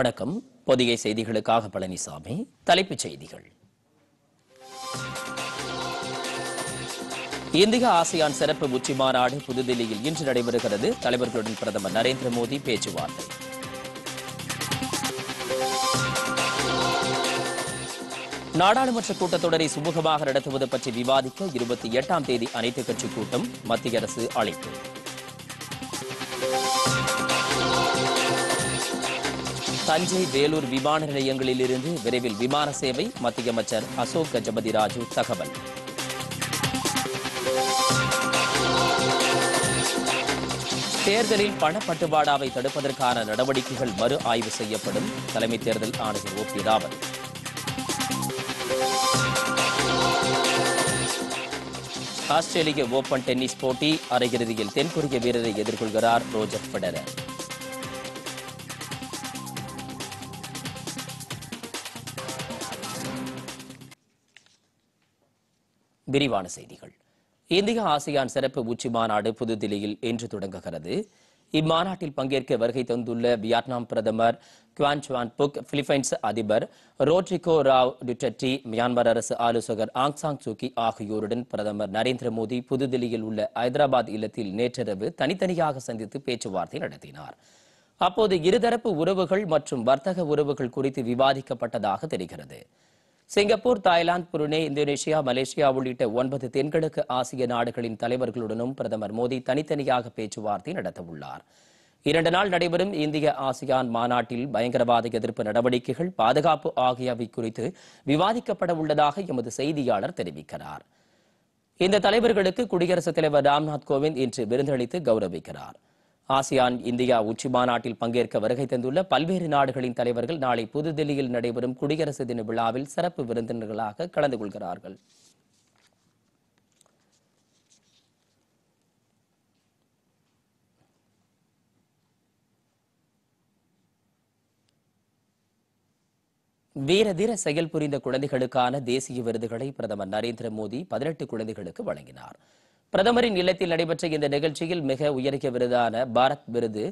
வணக்கம் பொதிகை செய்திகளுக்காக பழனிசாமி தலைப்புச் செய்திகள் இந்திய ஆசியான் சிறப்பு உச்சி மாநாடு புதுதில்லியில் இன்று நடைபெறுகிறது தலைவர்களுடன் பிரதமர் நரேந்திர மோடி பேச்சுவார்த்தை நாடாளுமன்ற கூட்டத்தொடரை சுமூகமாக நடத்துவது பற்றி விவாதிக்க இருபத்தி எட்டாம் தேதி அனைத்துக் கட்சி கூட்டம் மத்திய அரசு அழைப்பு தஞ்சை வேலூர் விமான நிலையங்களில் இருந்து விரைவில் விமான சேவை மத்திய அமைச்சர் அசோக் கஜபதி ராஜு தகவல் தேர்தலில் பணப்பட்டுவாடாவை தடுப்பதற்கான நடவடிக்கைகள் மறு ஆய்வு செய்யப்படும் தலைமை தேர்தல் ஆணையர் ஓ பி ராவத் ஆஸ்திரேலிய ஓபன் டென்னிஸ் போட்டி அரையிறுதியில் தென்கொரிய வீரரை எதிர்கொள்கிறார் ரோஜர் பெடரர் விரிவான செய்திகள் இந்தியா ஆசியான் சிறப்பு உச்சி மாநாடு புதுதில்லியில் இன்று தொடங்குகிறது இம்மாநாட்டில் பங்கேற்க வருகை தந்துள்ள வியட்நாம் பிரதமர் குவான் சுவான் புக் பிலிப்பைன்ஸ் அதிபர் ரோட்ரிகோ ராவ் டுட்டி மியான்மர் அரசு ஆலோசகர் ஆங் சாங் சூக்கி ஆகியோருடன் பிரதமர் நரேந்திர மோடி புதுதில்லியில் உள்ள ஐதராபாத் இல்லத்தில் நேற்றிரவு தனித்தனியாக சந்தித்து பேச்சுவார்த்தை நடத்தினார் அப்போது இருதரப்பு உறவுகள் மற்றும் வர்த்தக உறவுகள் குறித்து விவாதிக்கப்பட்டதாக தெரிகிறது Singapore Thailand Brunei Indonesia Malaysia உள்ளிட்ட ஒன்பது தென்கிழக்கு ஆசிய நாடுகளின் தலைவர்களுடனும் பிரதமர் மோடி தனித்தனியாக பேச்சுவார்த்தை நடத்தவுள்ளார் இரண்டு நாள் நடைபெறும் இந்திய ஆசியான் மாநாட்டில் பயங்கரவாத எதிர்ப்பு நடவடிக்கைகள் பாதுகாப்பு ஆகியவை குறித்து விவாதிக்கப்பட உள்ளதாக எமது செய்தியாளர் தெரிவிக்கிறார் இந்த தலைவர்களுக்கு குடியரசுத் தலைவர் ராம்நாத் கோவிந்த் இன்று விருந்தளித்து கௌரவிக்கிறார் ஆசியான் இந்தியா உச்சி மாநாட்டில் பங்கேற்க வருகை தந்துள்ள பல்வேறு நாடுகளின் தலைவர்கள் நாளை புதுதில்லியில் நடைபெறும் குடியரசு தின விழாவில் சிறப்பு விருந்தினர்களாக கலந்து கொள்கிறார்கள் வீரதீர செயல் புரிந்த குழந்தைகளுக்கான தேசிய விருதுகளை பிரதமர் நரேந்திர மோடி பதினெட்டு குழந்தைகளுக்கு வழங்கினார் பிரதமரின் இல்லத்தில் நடைபெற்ற இந்த நிகழ்ச்சியில் மிக உயரிய விருதான பாரத் விருது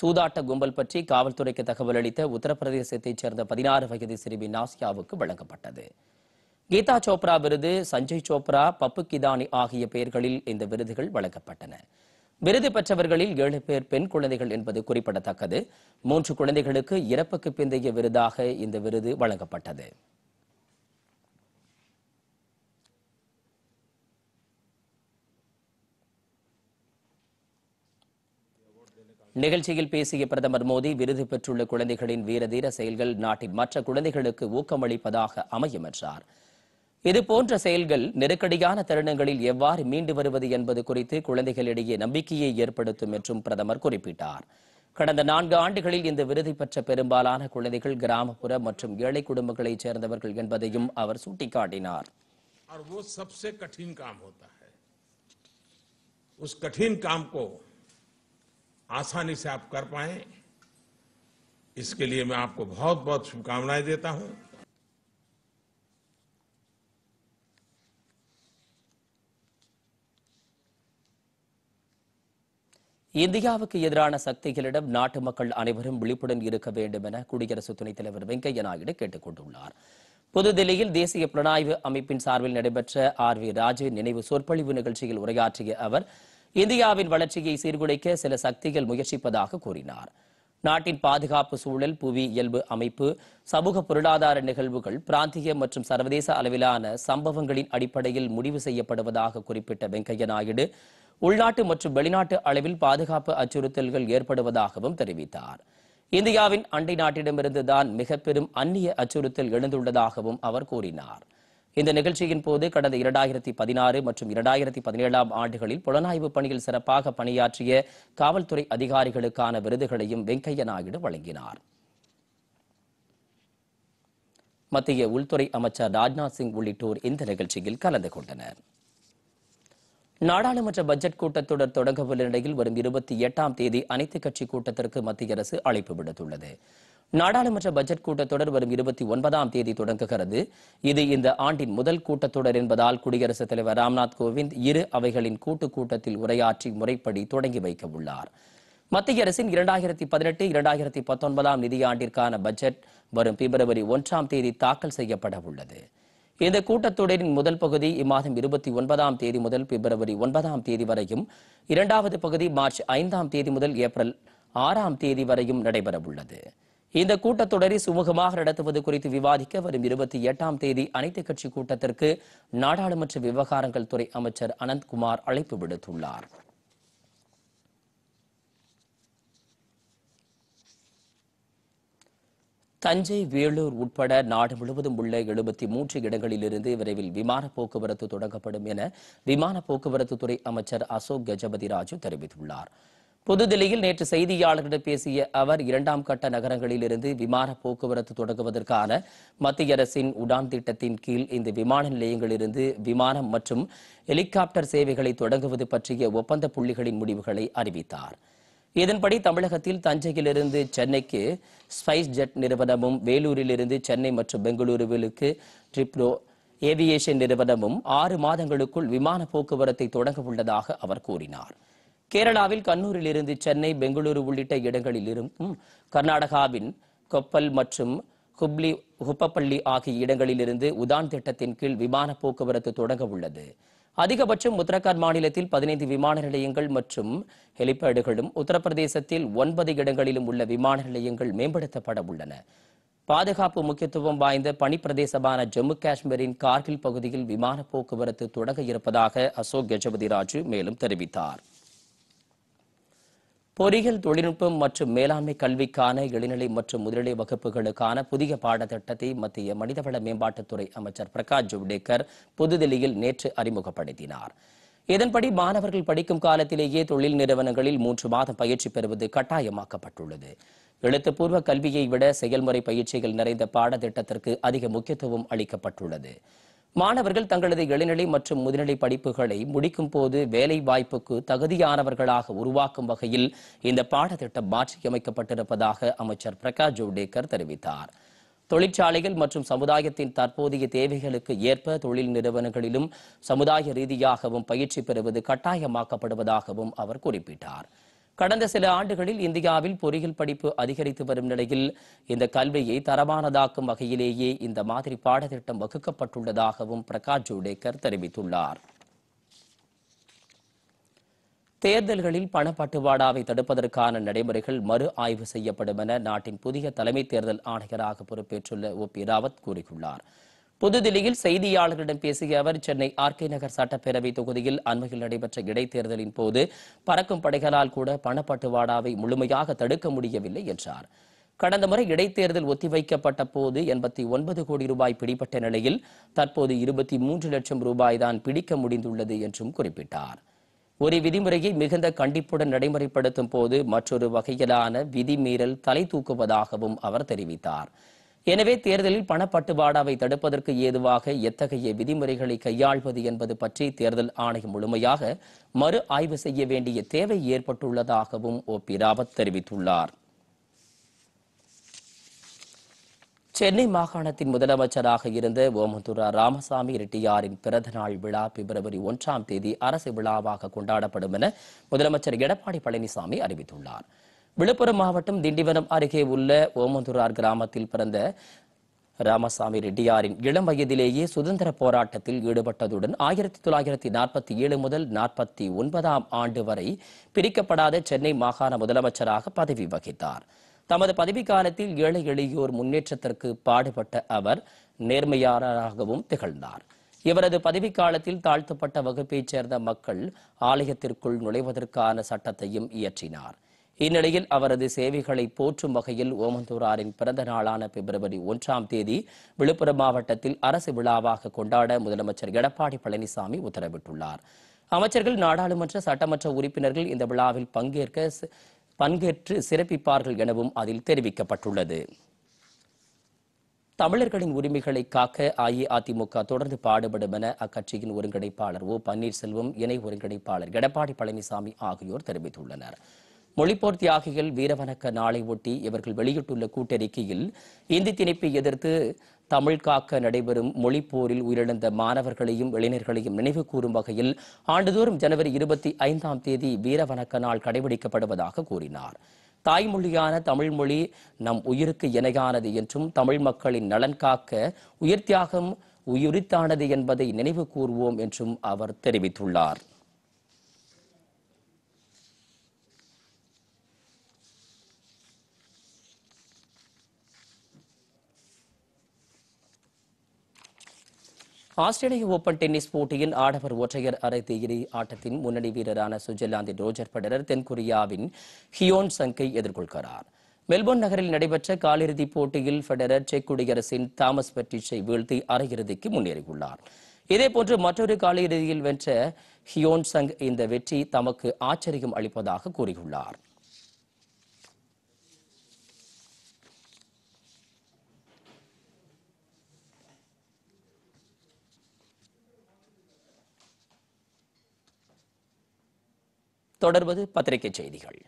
சூதாட்ட கும்பல் பற்றி காவல்துறைக்கு தகவல் அளித்த உத்தரப்பிரதேசத்தைச் சேர்ந்த பதினாறு வயது சிறுமி நாசியாவுக்கு வழங்கப்பட்டது கீதா சோப்ரா விருது சஞ்சய் சோப்ரா பப்பு கிதானி ஆகிய பெயர்களில் இந்த விருதுகள் வழங்கப்பட்டன விருது பெற்றவர்களில் ஏழு பேர் பெண் குழந்தைகள் என்பது குறிப்பிடத்தக்கது மூன்று குழந்தைகளுக்கு இறப்புக்கு பிந்தைய விருதாக இந்த விருது வழங்கப்பட்டது நிகழ்ச்சியில் பேசிய பிரதமர் மோடி விருது பெற்றுள்ள குழந்தைகளின் வீரதீர செயல்கள் நாட்டின் மற்ற குழந்தைகளுக்கு ஊக்கமளிப்பதாக அமையும் என்றார் இதுபோன்ற செயல்கள் நெருக்கடியான தருணங்களில் எவ்வாறு மீண்டு வருவது என்பது குறித்து குழந்தைகளிடையே நம்பிக்கையை ஏற்படுத்தும் என்றும் பிரதமர் குறிப்பிட்டார் கடந்த நான்கு ஆண்டுகளில் இந்த விருது பெற்ற பெரும்பாலான குழந்தைகள் கிராமப்புற மற்றும் ஏழை குடும்பங்களைச் சேர்ந்தவர்கள் என்பதையும் அவர் சுட்டிக்காட்டினார் और वो सबसे कठिन काम होता है उस कठिन काम को आसानी से आप कर पाए इसके लिए मैं आपको बहुत बहुत शुभकामनाएं देता हूं இந்தியாவுக்கு எதிரான சக்திகளிடம் நாட்டு மக்கள் அனைவரும் விழிப்புடன் இருக்க வேண்டும் என குடியரசு துணைத் தலைவர் வெங்கையா நாயுடு கேட்டுக் கொண்டுள்ளார் புதுதில்லியில் தேசிய புலனாய்வு அமைப்பின் சார்பில் நடைபெற்ற ஆர் வி ராஜு நினைவு சொற்பொழிவு நிகழ்ச்சியில் உரையாற்றிய அவர் இந்தியாவின் வளர்ச்சியை சீர்குலைக்க சில சக்திகள் முயற்சிப்பதாக கூறினார் நாட்டின் பாதுகாப்பு சூழல் புவி இயல்பு அமைப்பு சமூக பொருளாதார நிகழ்வுகள் பிராந்திய மற்றும் சர்வதேச அளவிலான சம்பவங்களின் அடிப்படையில் முடிவு செய்யப்படுவதாக குறிப்பிட்ட வெங்கையா நாயுடு உள்நாட்டு மற்றும் வெளிநாட்டு அளவில் பாதுகாப்பு அச்சுறுத்தல்கள் ஏற்படுவதாகவும் தெரிவித்தார் இந்தியாவின் அண்டை நாட்டிடமிருந்துதான் மிக பெரும் அந்நிய அச்சுறுத்தல் எழுந்துள்ளதாகவும் அவர் கூறினார் இந்த நிகழ்ச்சியின் போது கடந்த இரண்டாயிரத்தி பதினாறு மற்றும் இரண்டாயிரத்தி பதினேழாம் ஆண்டுகளில் புலனாய்வு பணியில் சிறப்பாக பணியாற்றிய காவல்துறை அதிகாரிகளுக்கான விருதுகளையும் வெங்கையா நாயுடு வழங்கினார் மத்திய உள்துறை அமைச்சர் ராஜ்நாத் சிங் உள்ளிட்டோர் இந்த நிகழ்ச்சியில் கலந்து கொண்டனர் நாடாளுமன்ற பட்ஜெட் கூட்டத்தொடர் தொடங்கவுள்ள நிலையில் வரும் இருபத்தி எட்டாம் தேதி அனைத்து கட்சி கூட்டத்திற்கு மத்திய அரசு அழைப்பு விடுத்துள்ளது நாடாளுமன்ற பட்ஜெட் கூட்டத்தொடர் வரும் இருபத்தி ஒன்பதாம் தேதி தொடங்குகிறது இது இந்த ஆண்டின் முதல் கூட்டத்தொடர் என்பதால் குடியரசுத் தலைவர் ராம்நாத் கோவிந்த் இரு அவைகளின் கூட்டுக் கூட்டத்தில் உரையாற்றி முறைப்படி தொடங்கி வைக்க உள்ளார் மத்திய அரசின் இரண்டாயிரத்தி பதினெட்டு இரண்டாயிரத்தி பத்தொன்பதாம் நிதியாண்டிற்கான பட்ஜெட் வரும் பிப்ரவரி ஒன்றாம் தேதி தாக்கல் செய்யப்பட உள்ளது இந்த கூட்டத்தொடரின் முதல் பகுதி இம்மாதம் இருபத்தி ஒன்பதாம் தேதி முதல் பிப்ரவரி ஒன்பதாம் தேதி வரையும் இரண்டாவது பகுதி மார்ச் ஐந்தாம் தேதி முதல் ஏப்ரல் ஆறாம் தேதி வரையும் நடைபெறவுள்ளது இந்த கூட்டத்தொடரை சுமூகமாக நடத்துவது குறித்து விவாதிக்க வரும் இருபத்தி எட்டாம் தேதி அனைத்துக் கட்சி கூட்டத்திற்கு நாடாளுமன்ற விவகாரங்கள் துறை அமைச்சர் அனந்த்குமார் அழைப்பு விடுத்துள்ளார் தஞ்சை வேலூர் உட்பட நாடு முழுவதும் உள்ள எழுபத்தி மூன்று இடங்களிலிருந்து விரைவில் விமான போக்குவரத்து தொடங்கப்படும் என விமான போக்குவரத்து துறை அமைச்சர் அசோக் கஜபதி ராஜு தெரிவித்துள்ளார் புதுதில்லியில் நேற்று செய்தியாளர்களிடம் பேசிய அவர் இரண்டாம் கட்ட நகரங்களிலிருந்து விமான போக்குவரத்து தொடங்குவதற்கான மத்திய அரசின் உடான் திட்டத்தின் கீழ் இந்த விமான நிலையங்களிலிருந்து விமானம் மற்றும் ஹெலிகாப்டர் சேவைகளை தொடங்குவது பற்றிய ஒப்பந்த புள்ளிகளின் முடிவுகளை அறிவித்தாா் இதன்படி தமிழகத்தில் தஞ்சையிலிருந்து சென்னைக்கு ஸ்பைஸ் ஜெட் நிறுவனமும் வேலூரிலிருந்து சென்னை மற்றும் பெங்களூருவிலுக்கு ட்ரிப்ரோ ஏவியேஷன் நிறுவனமும் ஆறு மாதங்களுக்குள் விமான போக்குவரத்தை தொடங்க உள்ளதாக அவர் கூறினார் கேரளாவில் கண்ணூரிலிருந்து சென்னை பெங்களூரு உள்ளிட்ட இடங்களில் இருக்கும் கர்நாடகாவின் கொப்பல் மற்றும் ஹுப்ளி ஹுப்பப்பள்ளி ஆகிய இடங்களிலிருந்து உதான் திட்டத்தின் கீழ் விமான போக்குவரத்து தொடங்க உள்ளது அதிகபட்சம் உத்தரகாண்ட் மாநிலத்தில் பதினைந்து விமான நிலையங்கள் மற்றும் ஹெலிபேடுகளும் உத்தரப்பிரதேசத்தில் ஒன்பது இடங்களிலும் உள்ள விமான நிலையங்கள் மேம்படுத்தப்பட உள்ளன பாதுகாப்பு முக்கியத்துவம் வாய்ந்த பனிப்பிரதேசமான ஜம்மு காஷ்மீரின் கார்கில் பகுதியில் விமான போக்குவரத்து தொடங்க இருப்பதாக அசோக் கஜபதி ராஜு மேலும் தெரிவித்தார் பொறியியல் தொழில்நுட்பம் மற்றும் மேலாண்மை கல்விக்கான இளநிலை மற்றும் முதுநிலை வகுப்புகளுக்கான புதிய பாடத்திட்டத்தை மத்திய மனிதவள மேம்பாட்டுத்துறை அமைச்சர் பிரகாஷ் ஜவ்டேகர் புதுதில்லியில் நேற்று அறிமுகப்படுத்தினார் இதன்படி மாணவர்கள் படிக்கும் காலத்திலேயே தொழில் நிறுவனங்களில் மூன்று மாதம் பயிற்சி பெறுவது கட்டாயமாக்கப்பட்டுள்ளது எழுத்துப்பூர்வ கல்வியை விட செயல்முறை பயிற்சிகள் நிறைந்த பாடத்திட்டத்திற்கு அதிக முக்கியத்துவம் அளிக்கப்பட்டுள்ளது மாணவர்கள் தங்களது இளநிலை மற்றும் முதுநிலை படிப்புகளை முடிக்கும் போது வேலை வாய்ப்புக்கு தகுதியானவர்களாக உருவாக்கும் வகையில் இந்த பாடத்திட்டம் மாற்றியமைக்கப்பட்டிருப்பதாக அமைச்சர் பிரகாஷ் ஜவ்டேகர் தெரிவித்தார் தொழிற்சாலைகள் மற்றும் சமுதாயத்தின் தற்போதைய தேவைகளுக்கு ஏற்ப தொழில் நிறுவனங்களிலும் சமுதாய ரீதியாகவும் பயிற்சி பெறுவது கட்டாயமாக்கப்படுவதாகவும் அவர் குறிப்பிட்டார் கடந்த சில ஆண்டுகளில் இந்தியாவில் பொறியியல் படிப்பு அதிகரித்து வரும் நிலையில் இந்த கல்வியை தரமானதாக்கும் வகையிலேயே இந்த மாதிரி பாடத்திட்டம் வகுக்கப்பட்டுள்ளதாகவும் பிரகாஷ் ஜவடேகர் தெரிவித்துள்ளார் தேர்தல்களில் பணப்பட்டுவாடாவை தடுப்பதற்கான நடைமுறைகள் மறு ஆய்வு செய்யப்படும் என நாட்டின் புதிய தலைமை தேர்தல் ஆணையராக பொறுப்பேற்றுள்ள ஓ பி ராவத் கூறியுள்ளார் புதுதில்லியில் செய்தியாளர்களிடம் பேசிய அவர் சென்னை ஆர்கே நகர் சட்டப்பேரவை தொகுதியில் அண்மையில் நடைபெற்ற இடைத்தேர்தலின் போது பறக்கும் படைகளால் கூட பணப்பட்டுவாடாவை முழுமையாக தடுக்க முடியவில்லை என்றார் கடந்த முறை இடைத்தேர்தல் ஒத்திவைக்கப்பட்ட போது எண்பத்தி ஒன்பது கோடி ரூபாய் பிடிப்பட்ட நிலையில் தற்போது இருபத்தி மூன்று லட்சம் ரூபாய் தான் பிடிக்க முடிந்துள்ளது என்றும் குறிப்பிட்டார் ஒரு விதிமுறையை மிகுந்த கண்டிப்புடன் நடைமுறைப்படுத்தும் போது மற்றொரு வகையிலான விதிமீறல் தலை தூக்குவதாகவும் அவர் தெரிவித்தார் எனவே தேர்தலில் பணப்பட்டுவாடாவை தடுப்பதற்கு ஏதுவாக எத்தகைய விதிமுறைகளை கையாள்வது என்பது பற்றி தேர்தல் ஆணையம் முழுமையாக மறு ஆய்வு செய்ய வேண்டிய தேவை ஏற்பட்டுள்ளதாகவும் ஓ பி ராவத் தெரிவித்துள்ளார் சென்னை மாகாணத்தின் முதலமைச்சராக இருந்த ஓமந்துரா ராமசாமி ரெட்டியாரின் பிறந்தநாள் விழா பிப்ரவரி ஒன்றாம் தேதி அரசு விழாவாக கொண்டாடப்படும் என முதலமைச்சர் எடப்பாடி பழனிசாமி அறிவித்துள்ளார் விழுப்புரம் மாவட்டம் திண்டிவனம் அருகே உள்ள ஓமந்துரார் கிராமத்தில் பிறந்த ராமசாமி ரெட்டியாரின் இளம் வயதிலேயே சுதந்திர போராட்டத்தில் ஈடுபட்டதுடன் ஆயிரத்தி தொள்ளாயிரத்தி நாற்பத்தி ஏழு முதல் நாற்பத்தி ஒன்பதாம் ஆண்டு வரை பிரிக்கப்படாத சென்னை மாகாண முதலமைச்சராக பதவி வகித்தார் தமது பதவி காலத்தில் ஏழை எளியோர் முன்னேற்றத்திற்கு பாடுபட்ட அவர் நேர்மையாளராகவும் திகழ்ந்தார் இவரது பதவி காலத்தில் தாழ்த்தப்பட்ட வகுப்பைச் சேர்ந்த மக்கள் ஆலயத்திற்குள் நுழைவதற்கான சட்டத்தையும் இயற்றினார் இந்நிலையில் அவரது சேவைகளை போற்றும் வகையில் ஓமந்தூராரின் பிறந்த நாளான பிப்ரவரி ஒன்றாம் தேதி விழுப்புரம் மாவட்டத்தில் அரசு விழாவாக கொண்டாட முதலமைச்சர் எடப்பாடி பழனிசாமி உத்தரவிட்டுள்ளார் அமைச்சர்கள் நாடாளுமன்ற சட்டமன்ற உறுப்பினர்கள் இந்த விழாவில் பங்கேற்க பங்கேற்று சிறப்பிப்பார்கள் எனவும் அதில் தெரிவிக்கப்பட்டுள்ளது தமிழர்களின் உரிமைகளை காக்க அஇஅதிமுக தொடர்ந்து பாடுபடும் என அக்கட்சியின் ஒருங்கிணைப்பாளர் ஓ பன்னீர்செல்வம் இணை ஒருங்கிணைப்பாளர் எடப்பாடி பழனிசாமி ஆகியோர் தெரிவித்துள்ளனர் மொழிப்போர் தியாகிகள் வீரவணக்க நாளை ஒட்டி இவர்கள் வெளியிட்டுள்ள கூட்டறிக்கையில் இந்தி திணிப்பை எதிர்த்து தமிழ் காக்க நடைபெறும் மொழிப்போரில் உயிரிழந்த மாணவர்களையும் இளைஞர்களையும் நினைவு கூறும் வகையில் ஆண்டுதோறும் ஜனவரி இருபத்தி ஐந்தாம் தேதி வீரவணக்க நாள் கடைபிடிக்கப்படுவதாக கூறினார் தாய்மொழியான தமிழ்மொழி நம் உயிருக்கு இணையானது என்றும் தமிழ் மக்களின் நலன் காக்க உயிர் தியாகம் உயிரித்தானது என்பதை நினைவு கூறுவோம் என்றும் அவர் தெரிவித்துள்ளார் ஆஸ்திரேலிய ஓபன் டென்னிஸ் போட்டியின் ஆடவர் ஒற்றையர் அரை தேயிரி ஆட்டத்தின் முன்னணி வீரரான சுவிட்சர்லாந்தின் ரோஜர் பெடரர் தென்கொரியாவின் ஹியோன் சங்கை எதிர்கொள்கிறார் மெல்போர்ன் நகரில் நடைபெற்ற காலிறுதிப் போட்டியில் ஃபெடரர் செக் குடியரசின் தாமஸ் பெட்டிச்சை வீழ்த்தி அரையிறுதிக்கு முன்னேறியுள்ளார் இதேபோன்று மற்றொரு காலிறுதியில் வென்ற ஹியோன் சங் இந்த வெற்றி தமக்கு ஆச்சரியம் அளிப்பதாக கூறியுள்ளார் தொடர்வது பத்திரிகை செய்திகள்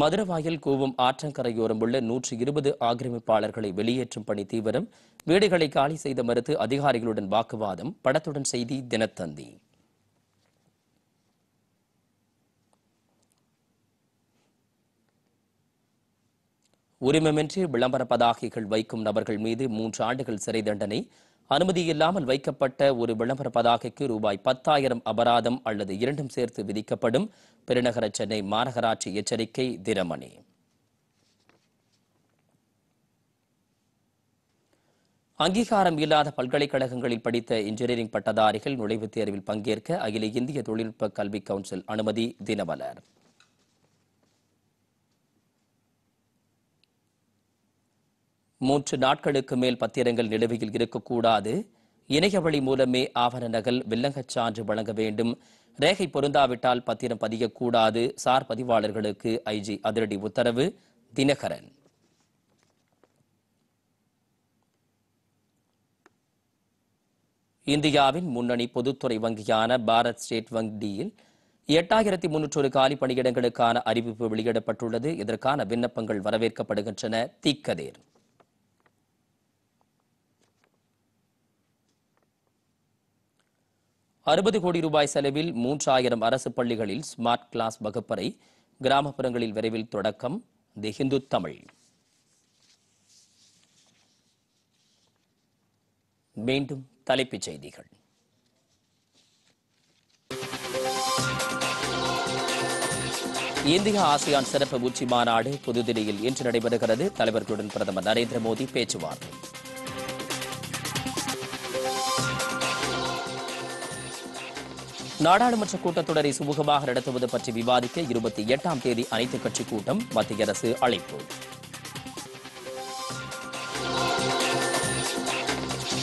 மதுரவாயில் கூவும் ஆற்றங்கரையோரம் உள்ள நூற்றி இருபது ஆக்கிரமிப்பாளர்களை வெளியேற்றும் பணி தீவிரம் வீடுகளை காலி செய்த மறுத்து அதிகாரிகளுடன் வாக்குவாதம் படத்துடன் செய்தி தினத்தந்தி உரிமமின்றி விளம்பர பதாகைகள் வைக்கும் நபர்கள் மீது மூன்று ஆண்டுகள் சிறை தண்டனை அனுமதி இல்லாமல் வைக்கப்பட்ட ஒரு விளம்பர பதாகைக்கு ரூபாய் பத்தாயிரம் அபராதம் அல்லது இரண்டும் சேர்த்து விதிக்கப்படும் பெருநகர சென்னை மாநகராட்சி எச்சரிக்கை தினமணி அங்கீகாரம் இல்லாத பல்கலைக்கழகங்களில் படித்த இன்ஜினியரிங் பட்டதாரிகள் நுழைவுத் தேர்வில் பங்கேற்க அகில இந்திய தொழில்நுட்ப கல்வி கவுன்சில் அனுமதி தினமலர் மூன்று நாட்களுக்கு மேல் பத்திரங்கள் நிலுவையில் இருக்கக்கூடாது இணைய வழி மூலமே ஆவண நகல் வில்லங்கச் சான்று வழங்க வேண்டும் ரேகை பொருந்தாவிட்டால் பத்திரம் பதியக்கூடாது சார் பதிவாளர்களுக்கு ஐஜி அதிரடி உத்தரவு தினகரன் இந்தியாவின் முன்னணி பொதுத்துறை வங்கியான பாரத் ஸ்டேட் வங்கியில் எட்டாயிரத்தி முன்னூற்றொரு காலி பணியிடங்களுக்கான அறிவிப்பு வெளியிடப்பட்டுள்ளது இதற்கான விண்ணப்பங்கள் வரவேற்கப்படுகின்றன திக்கதேர் அறுபது கோடி ரூபாய் செலவில் மூன்றாயிரம் அரசு பள்ளிகளில் ஸ்மார்ட் கிளாஸ் வகுப்பறை கிராமப்புறங்களில் விரைவில் தொடக்கம் தி ஹிந்து தமிழ் மீண்டும் தலைப்புச் செய்திகள் இந்தியா ஆசியான் சிறப்பு உச்சி மாநாடு புதுதில்லியில் இன்று நடைபெறுகிறது தலைவர்களுடன் பிரதமர் நரேந்திர மோடி பேச்சுவார்த்தை நாடாளுமன்ற கூட்டத்தொடரை சுமூகமாக நடத்துவது பற்றி விவாதிக்க இருபத்தி எட்டாம் தேதி அனைத்துக் கட்சி கூட்டம் மத்திய அரசு அழைப்பு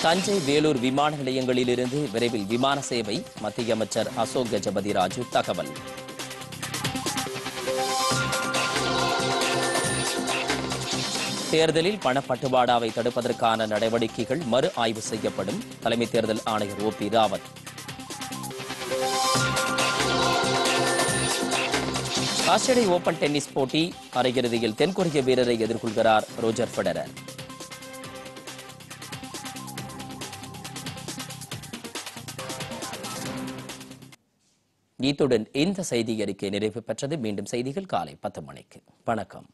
தஞ்சை வேலூர் விமான நிலையங்களிலிருந்து விரைவில் விமான சேவை மத்திய அமைச்சர் அசோக் கஜபதி ராஜு தகவல் தேர்தலில் பணப்பட்டுவாடாவை தடுப்பதற்கான நடவடிக்கைகள் மறு ஆய்வு செய்யப்படும் தலைமை தேர்தல் ஆணையர் ஓ பி ராவத் ஆஸ்திரேலிய ஓபன் டென்னிஸ் போட்டி அரையிறுதியில் தென்கொரிய வீரரை எதிர்கொள்கிறார் ரோஜர் ஃபெடரர் இத்துடன் இந்த செய்தி அறிக்கை நிறைவு பெற்றது மீண்டும் செய்திகள் காலை பத்து மணிக்கு வணக்கம்